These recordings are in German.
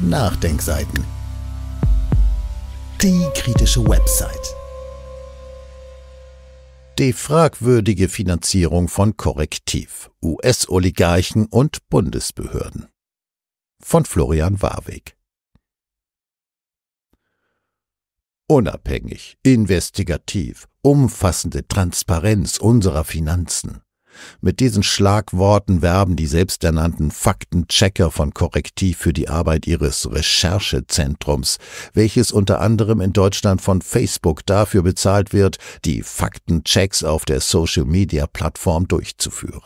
Nachdenkseiten. Die kritische Website. Die fragwürdige Finanzierung von Korrektiv, US-Oligarchen und Bundesbehörden. Von Florian Warweg. Unabhängig, investigativ, umfassende Transparenz unserer Finanzen. Mit diesen Schlagworten werben die selbsternannten Faktenchecker von Korrektiv für die Arbeit ihres Recherchezentrums, welches unter anderem in Deutschland von Facebook dafür bezahlt wird, die Faktenchecks auf der Social-Media-Plattform durchzuführen.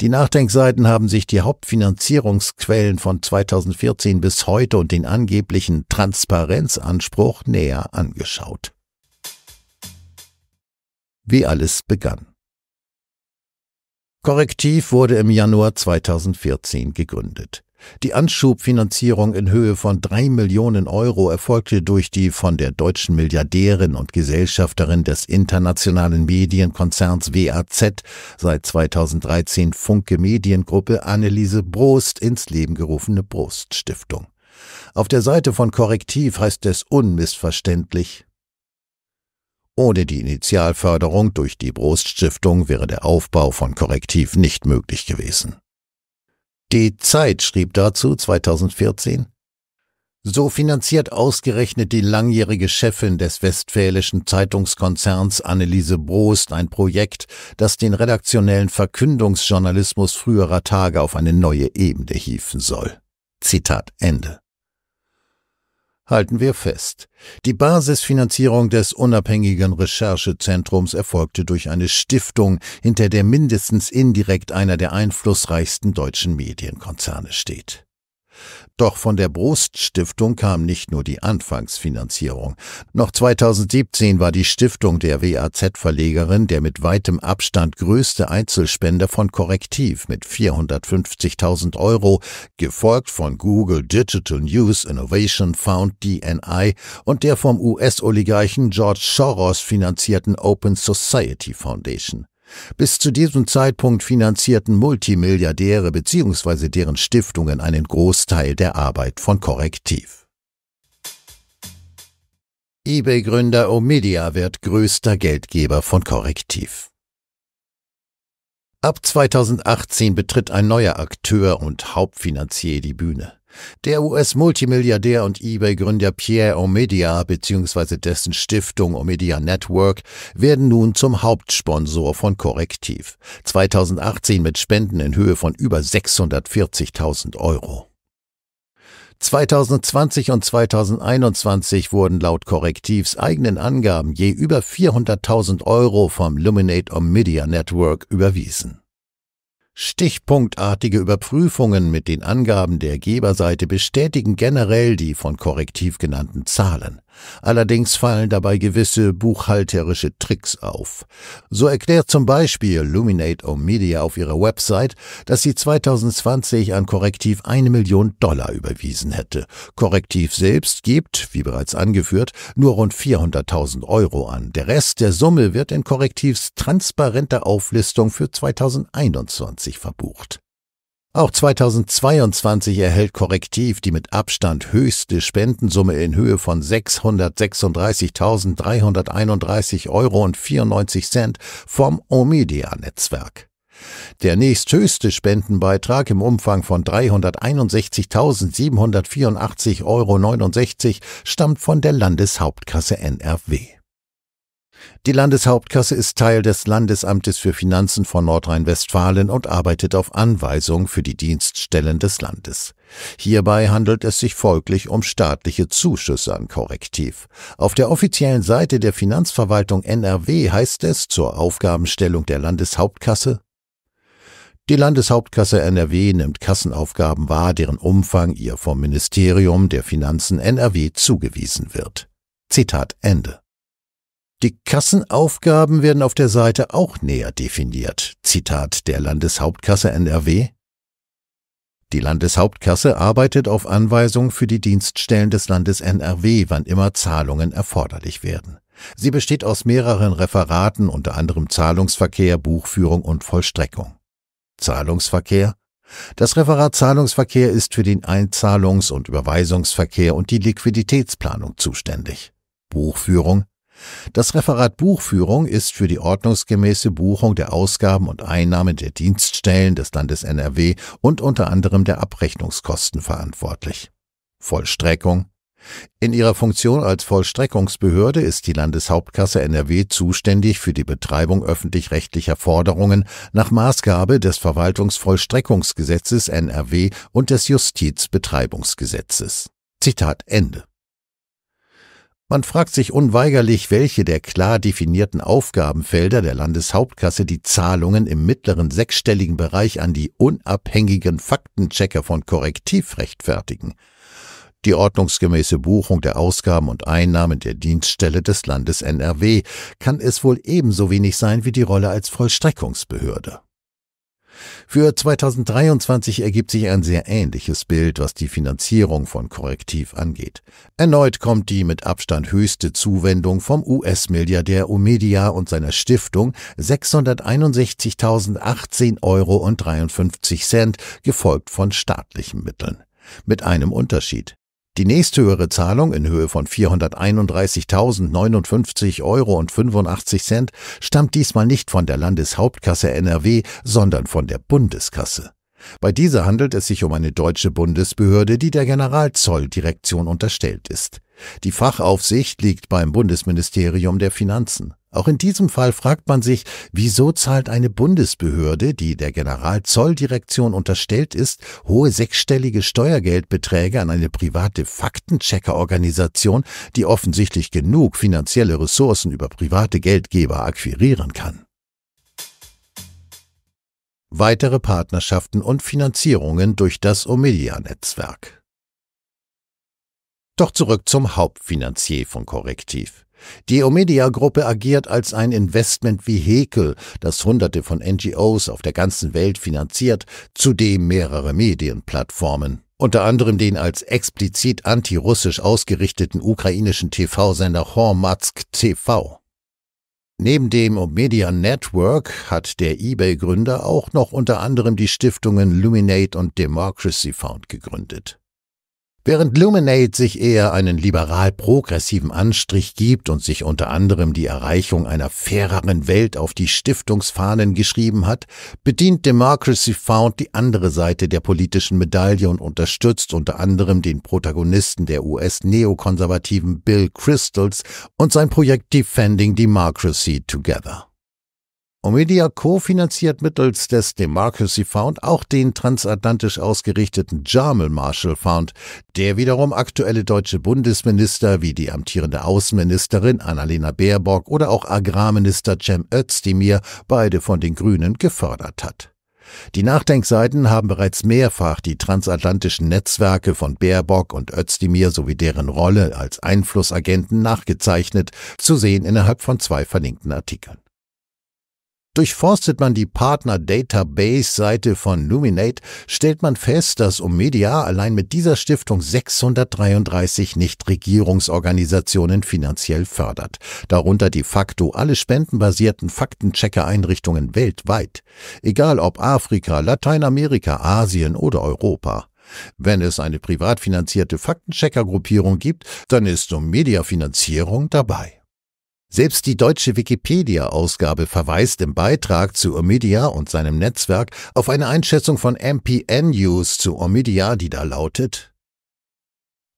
Die Nachdenkseiten haben sich die Hauptfinanzierungsquellen von 2014 bis heute und den angeblichen Transparenzanspruch näher angeschaut. Wie alles begann. Korrektiv wurde im Januar 2014 gegründet. Die Anschubfinanzierung in Höhe von drei Millionen Euro erfolgte durch die von der deutschen Milliardärin und Gesellschafterin des internationalen Medienkonzerns WAZ seit 2013 Funke Mediengruppe Anneliese Brost ins Leben gerufene Brost Stiftung. Auf der Seite von Korrektiv heißt es unmissverständlich ohne die Initialförderung durch die Brust-Stiftung wäre der Aufbau von Korrektiv nicht möglich gewesen. Die Zeit schrieb dazu 2014, so finanziert ausgerechnet die langjährige Chefin des westfälischen Zeitungskonzerns Anneliese Brost ein Projekt, das den redaktionellen Verkündungsjournalismus früherer Tage auf eine neue Ebene hieven soll. Zitat Ende halten wir fest. Die Basisfinanzierung des unabhängigen Recherchezentrums erfolgte durch eine Stiftung, hinter der mindestens indirekt einer der einflussreichsten deutschen Medienkonzerne steht. Doch von der Brost Stiftung kam nicht nur die Anfangsfinanzierung. Noch 2017 war die Stiftung der WAZ-Verlegerin der mit weitem Abstand größte Einzelspender von Korrektiv mit 450.000 Euro, gefolgt von Google Digital News Innovation Fund DNI und der vom US-Oligarchen George Soros finanzierten Open Society Foundation. Bis zu diesem Zeitpunkt finanzierten Multimilliardäre bzw. deren Stiftungen einen Großteil der Arbeit von Korrektiv. eBay-Gründer Omidia wird größter Geldgeber von Korrektiv. Ab 2018 betritt ein neuer Akteur und Hauptfinanzier die Bühne. Der US-Multimilliardär und eBay-Gründer Pierre Omidia bzw. dessen Stiftung Omidia Network werden nun zum Hauptsponsor von Korrektiv. 2018 mit Spenden in Höhe von über 640.000 Euro. 2020 und 2021 wurden laut Korrektivs eigenen Angaben je über 400.000 Euro vom Luminate Omidia Network überwiesen. Stichpunktartige Überprüfungen mit den Angaben der Geberseite bestätigen generell die von Korrektiv genannten Zahlen. Allerdings fallen dabei gewisse buchhalterische Tricks auf. So erklärt zum Beispiel Luminate O Media auf ihrer Website, dass sie 2020 an Korrektiv eine Million Dollar überwiesen hätte. Korrektiv selbst gibt, wie bereits angeführt, nur rund 400.000 Euro an. Der Rest der Summe wird in Korrektivs transparenter Auflistung für 2021 verbucht. Auch 2022 erhält Korrektiv die mit Abstand höchste Spendensumme in Höhe von 636.331,94 Euro vom Omidia-Netzwerk. Der nächsthöchste Spendenbeitrag im Umfang von 361.784,69 Euro stammt von der Landeshauptkasse NRW. Die Landeshauptkasse ist Teil des Landesamtes für Finanzen von Nordrhein-Westfalen und arbeitet auf Anweisung für die Dienststellen des Landes. Hierbei handelt es sich folglich um staatliche Zuschüsse an Korrektiv. Auf der offiziellen Seite der Finanzverwaltung NRW heißt es zur Aufgabenstellung der Landeshauptkasse die Landeshauptkasse NRW nimmt Kassenaufgaben wahr, deren Umfang ihr vom Ministerium der Finanzen NRW zugewiesen wird. Zitat Ende. Die Kassenaufgaben werden auf der Seite auch näher definiert. Zitat der Landeshauptkasse NRW. Die Landeshauptkasse arbeitet auf Anweisung für die Dienststellen des Landes NRW, wann immer Zahlungen erforderlich werden. Sie besteht aus mehreren Referaten, unter anderem Zahlungsverkehr, Buchführung und Vollstreckung. Zahlungsverkehr das Referat Zahlungsverkehr ist für den Einzahlungs- und Überweisungsverkehr und die Liquiditätsplanung zuständig. Buchführung das Referat Buchführung ist für die ordnungsgemäße Buchung der Ausgaben und Einnahmen der Dienststellen des Landes NRW und unter anderem der Abrechnungskosten verantwortlich. Vollstreckung in ihrer Funktion als Vollstreckungsbehörde ist die Landeshauptkasse NRW zuständig für die Betreibung öffentlich-rechtlicher Forderungen nach Maßgabe des Verwaltungsvollstreckungsgesetzes NRW und des Justizbetreibungsgesetzes. Zitat Ende. Man fragt sich unweigerlich, welche der klar definierten Aufgabenfelder der Landeshauptkasse die Zahlungen im mittleren sechsstelligen Bereich an die unabhängigen Faktenchecker von Korrektiv rechtfertigen. Die ordnungsgemäße Buchung der Ausgaben und Einnahmen der Dienststelle des Landes NRW kann es wohl ebenso wenig sein wie die Rolle als Vollstreckungsbehörde. Für 2023 ergibt sich ein sehr ähnliches Bild, was die Finanzierung von Korrektiv angeht. Erneut kommt die mit Abstand höchste Zuwendung vom US-Milliardär Omedia und seiner Stiftung 661.018,53 Euro, gefolgt von staatlichen Mitteln. Mit einem Unterschied. Die nächsthöhere Zahlung in Höhe von 431.059,85 Euro stammt diesmal nicht von der Landeshauptkasse NRW, sondern von der Bundeskasse. Bei dieser handelt es sich um eine deutsche Bundesbehörde, die der Generalzolldirektion unterstellt ist. Die Fachaufsicht liegt beim Bundesministerium der Finanzen. Auch in diesem Fall fragt man sich, wieso zahlt eine Bundesbehörde, die der Generalzolldirektion unterstellt ist, hohe sechsstellige Steuergeldbeträge an eine private Faktencheckerorganisation, die offensichtlich genug finanzielle Ressourcen über private Geldgeber akquirieren kann. Weitere Partnerschaften und Finanzierungen durch das omelia netzwerk Doch zurück zum Hauptfinanzier von Korrektiv. Die Omedia gruppe agiert als ein Investmentvehikel, das Hunderte von NGOs auf der ganzen Welt finanziert, zudem mehrere Medienplattformen. Unter anderem den als explizit antirussisch ausgerichteten ukrainischen TV-Sender Hormatsk TV. Neben dem Omidia Network hat der eBay-Gründer auch noch unter anderem die Stiftungen Luminate und Democracy Found gegründet. Während Luminate sich eher einen liberal-progressiven Anstrich gibt und sich unter anderem die Erreichung einer faireren Welt auf die Stiftungsfahnen geschrieben hat, bedient Democracy Found die andere Seite der politischen Medaille und unterstützt unter anderem den Protagonisten der US-Neokonservativen Bill Crystals und sein Projekt Defending Democracy Together. Omidia kofinanziert mittels des Democracy Fund auch den transatlantisch ausgerichteten Jamal Marshall Fund, der wiederum aktuelle deutsche Bundesminister wie die amtierende Außenministerin Annalena Baerbock oder auch Agrarminister Cem Özdemir, beide von den Grünen, gefördert hat. Die Nachdenkseiten haben bereits mehrfach die transatlantischen Netzwerke von Baerbock und Özdemir sowie deren Rolle als Einflussagenten nachgezeichnet, zu sehen innerhalb von zwei verlinkten Artikeln. Durchforstet man die Partner-Database-Seite von Luminate, stellt man fest, dass Omedia allein mit dieser Stiftung 633 Nichtregierungsorganisationen finanziell fördert, darunter de facto alle spendenbasierten Faktenchecker-Einrichtungen weltweit, egal ob Afrika, Lateinamerika, Asien oder Europa. Wenn es eine privat finanzierte Faktenchecker-Gruppierung gibt, dann ist Omedia-Finanzierung dabei. Selbst die deutsche Wikipedia-Ausgabe verweist im Beitrag zu Omidia und seinem Netzwerk auf eine Einschätzung von MPN News zu Omidia, die da lautet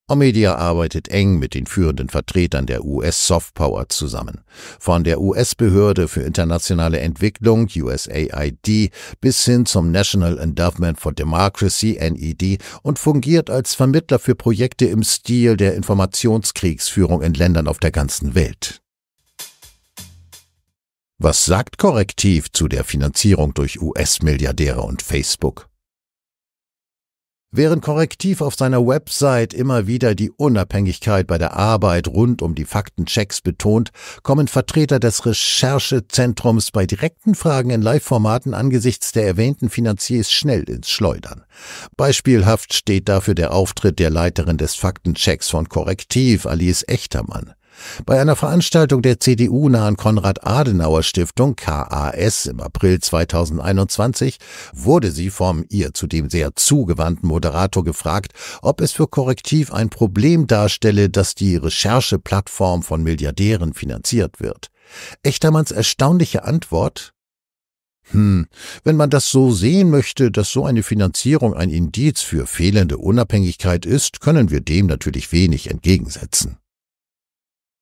Omidia arbeitet eng mit den führenden Vertretern der US-Softpower zusammen. Von der US-Behörde für internationale Entwicklung USAID bis hin zum National Endowment for Democracy NED und fungiert als Vermittler für Projekte im Stil der Informationskriegsführung in Ländern auf der ganzen Welt. Was sagt Korrektiv zu der Finanzierung durch US-Milliardäre und Facebook? Während Korrektiv auf seiner Website immer wieder die Unabhängigkeit bei der Arbeit rund um die Faktenchecks betont, kommen Vertreter des Recherchezentrums bei direkten Fragen in Live-Formaten angesichts der erwähnten Finanziers schnell ins Schleudern. Beispielhaft steht dafür der Auftritt der Leiterin des Faktenchecks von Korrektiv, Alice Echtermann. Bei einer Veranstaltung der CDU-nahen Konrad-Adenauer-Stiftung KAS im April 2021 wurde sie vom ihr zudem sehr zugewandten Moderator gefragt, ob es für Korrektiv ein Problem darstelle, dass die Rechercheplattform von Milliardären finanziert wird. Echtermanns erstaunliche Antwort hm, wenn man das so sehen möchte, dass so eine Finanzierung ein Indiz für fehlende Unabhängigkeit ist, können wir dem natürlich wenig entgegensetzen.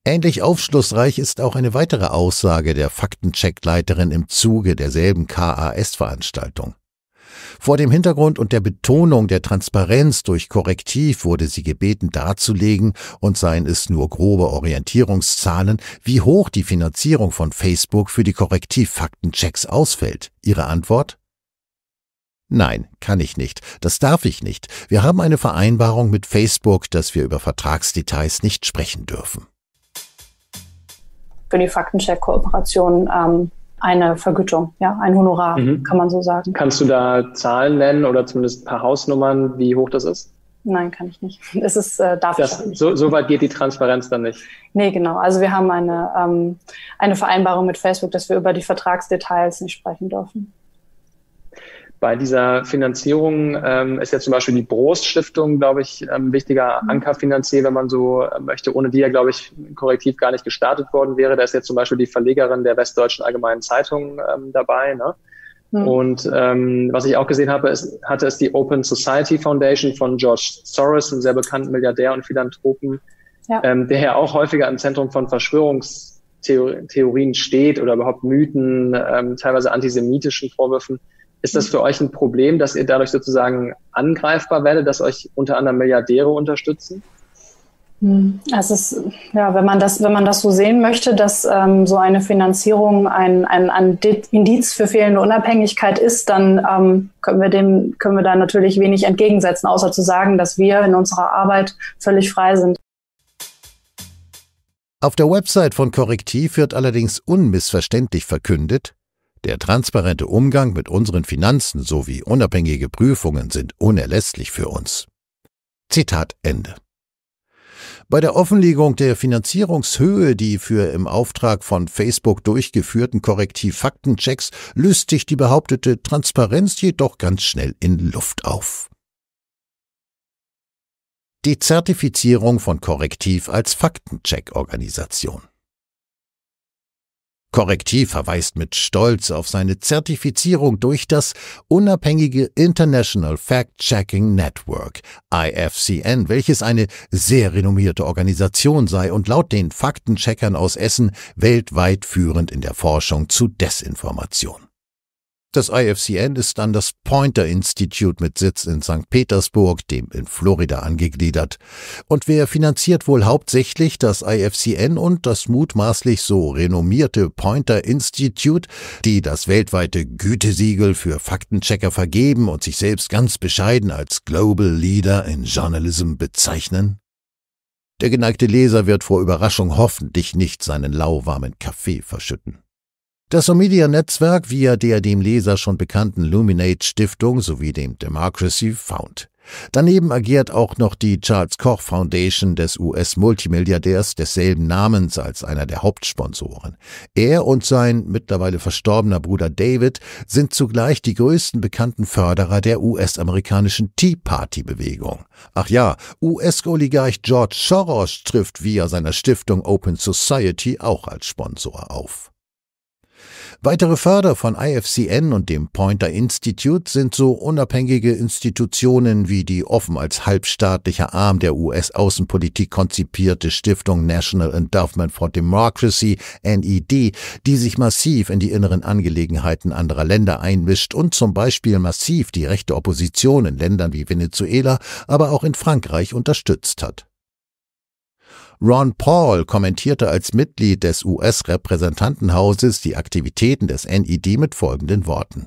Ähnlich aufschlussreich ist auch eine weitere Aussage der Faktencheckleiterin im Zuge derselben KAS-Veranstaltung. Vor dem Hintergrund und der Betonung der Transparenz durch Korrektiv wurde sie gebeten darzulegen, und seien es nur grobe Orientierungszahlen, wie hoch die Finanzierung von Facebook für die Korrektiv-Faktenchecks ausfällt. Ihre Antwort? Nein, kann ich nicht. Das darf ich nicht. Wir haben eine Vereinbarung mit Facebook, dass wir über Vertragsdetails nicht sprechen dürfen für die Faktencheck-Kooperation ähm, eine Vergütung, ja, ein Honorar, mhm. kann man so sagen. Kannst du da Zahlen nennen oder zumindest ein paar Hausnummern, wie hoch das ist? Nein, kann ich nicht. Es ist, äh, darf das, ich nicht. So, so weit geht die Transparenz dann nicht. Nee, genau. Also wir haben eine, ähm, eine Vereinbarung mit Facebook, dass wir über die Vertragsdetails nicht sprechen dürfen bei dieser Finanzierung ähm, ist ja zum Beispiel die Brost-Stiftung, glaube ich, ein wichtiger mhm. Ankerfinanzier, wenn man so äh, möchte, ohne die ja, glaube ich, korrektiv gar nicht gestartet worden wäre. Da ist ja zum Beispiel die Verlegerin der Westdeutschen Allgemeinen Zeitung ähm, dabei. Ne? Mhm. Und ähm, was ich auch gesehen habe, ist, hatte es die Open Society Foundation von George Soros, einem sehr bekannten Milliardär und Philanthropen, ja. ähm, der ja auch häufiger im Zentrum von Verschwörungstheorien steht oder überhaupt Mythen, ähm, teilweise antisemitischen Vorwürfen. Ist das für euch ein Problem, dass ihr dadurch sozusagen angreifbar werdet, dass euch unter anderem Milliardäre unterstützen? Hm. Also es, ja, wenn man das, wenn man das so sehen möchte, dass ähm, so eine Finanzierung ein, ein, ein Indiz für fehlende Unabhängigkeit ist, dann ähm, können wir dem können wir da natürlich wenig entgegensetzen, außer zu sagen, dass wir in unserer Arbeit völlig frei sind. Auf der Website von Korrektiv wird allerdings unmissverständlich verkündet, der transparente Umgang mit unseren Finanzen sowie unabhängige Prüfungen sind unerlässlich für uns. Zitat Ende. Bei der Offenlegung der Finanzierungshöhe, die für im Auftrag von Facebook durchgeführten Korrektiv-Faktenchecks, löst sich die behauptete Transparenz jedoch ganz schnell in Luft auf. Die Zertifizierung von Korrektiv als Faktencheck-Organisation. Korrektiv verweist mit Stolz auf seine Zertifizierung durch das unabhängige International Fact-Checking Network, IFCN, welches eine sehr renommierte Organisation sei und laut den Faktencheckern aus Essen weltweit führend in der Forschung zu Desinformation. Das IFCN ist an das Pointer Institute mit Sitz in St. Petersburg, dem in Florida angegliedert. Und wer finanziert wohl hauptsächlich das IFCN und das mutmaßlich so renommierte Pointer Institute, die das weltweite Gütesiegel für Faktenchecker vergeben und sich selbst ganz bescheiden als Global Leader in Journalism bezeichnen? Der geneigte Leser wird vor Überraschung hoffentlich nicht seinen lauwarmen Kaffee verschütten. Das Omidia-Netzwerk via der dem Leser schon bekannten Luminate-Stiftung sowie dem Democracy Found. Daneben agiert auch noch die Charles Koch Foundation des US-Multimilliardärs desselben Namens als einer der Hauptsponsoren. Er und sein mittlerweile verstorbener Bruder David sind zugleich die größten bekannten Förderer der US-amerikanischen Tea Party-Bewegung. Ach ja, US-Oligarch George Soros trifft via seiner Stiftung Open Society auch als Sponsor auf. Weitere Förder von IFCN und dem Pointer Institute sind so unabhängige Institutionen wie die offen als halbstaatlicher Arm der US-Außenpolitik konzipierte Stiftung National Endowment for Democracy, NED, die sich massiv in die inneren Angelegenheiten anderer Länder einmischt und zum Beispiel massiv die rechte Opposition in Ländern wie Venezuela, aber auch in Frankreich unterstützt hat. Ron Paul kommentierte als Mitglied des US-Repräsentantenhauses die Aktivitäten des NED mit folgenden Worten.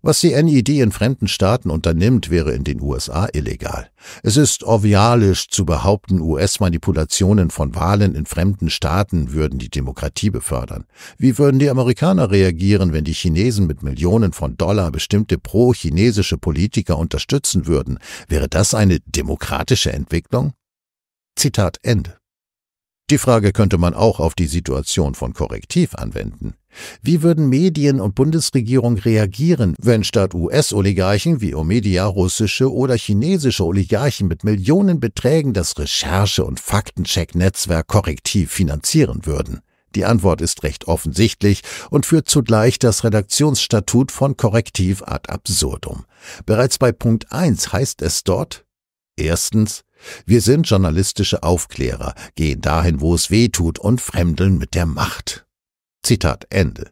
Was die NED in fremden Staaten unternimmt, wäre in den USA illegal. Es ist ovialisch zu behaupten, US-Manipulationen von Wahlen in fremden Staaten würden die Demokratie befördern. Wie würden die Amerikaner reagieren, wenn die Chinesen mit Millionen von Dollar bestimmte pro-chinesische Politiker unterstützen würden? Wäre das eine demokratische Entwicklung? Zitat Ende. Die Frage könnte man auch auf die Situation von Korrektiv anwenden. Wie würden Medien und Bundesregierung reagieren, wenn statt US-Oligarchen wie Omedia russische oder chinesische Oligarchen mit Millionenbeträgen das Recherche- und Faktencheck-Netzwerk korrektiv finanzieren würden? Die Antwort ist recht offensichtlich und führt zugleich das Redaktionsstatut von Korrektiv ad absurdum. Bereits bei Punkt 1 heißt es dort, erstens, wir sind journalistische Aufklärer, gehen dahin, wo es weh tut und fremdeln mit der Macht. Zitat Ende.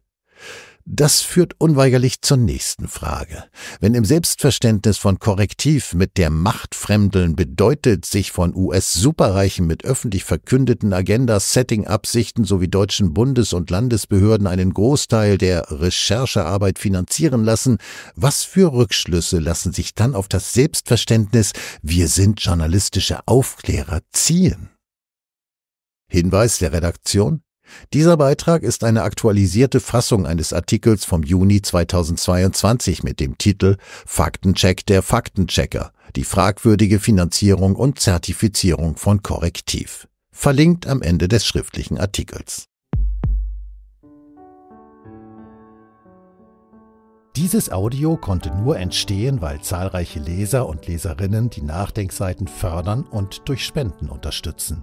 Das führt unweigerlich zur nächsten Frage. Wenn im Selbstverständnis von Korrektiv mit der Macht fremdeln bedeutet, sich von US-Superreichen mit öffentlich verkündeten Agendas, Setting-Absichten sowie deutschen Bundes- und Landesbehörden einen Großteil der Recherchearbeit finanzieren lassen, was für Rückschlüsse lassen sich dann auf das Selbstverständnis Wir sind journalistische Aufklärer ziehen? Hinweis der Redaktion dieser Beitrag ist eine aktualisierte Fassung eines Artikels vom Juni 2022 mit dem Titel Faktencheck der Faktenchecker, die fragwürdige Finanzierung und Zertifizierung von Korrektiv. Verlinkt am Ende des schriftlichen Artikels. Dieses Audio konnte nur entstehen, weil zahlreiche Leser und Leserinnen die Nachdenkseiten fördern und durch Spenden unterstützen.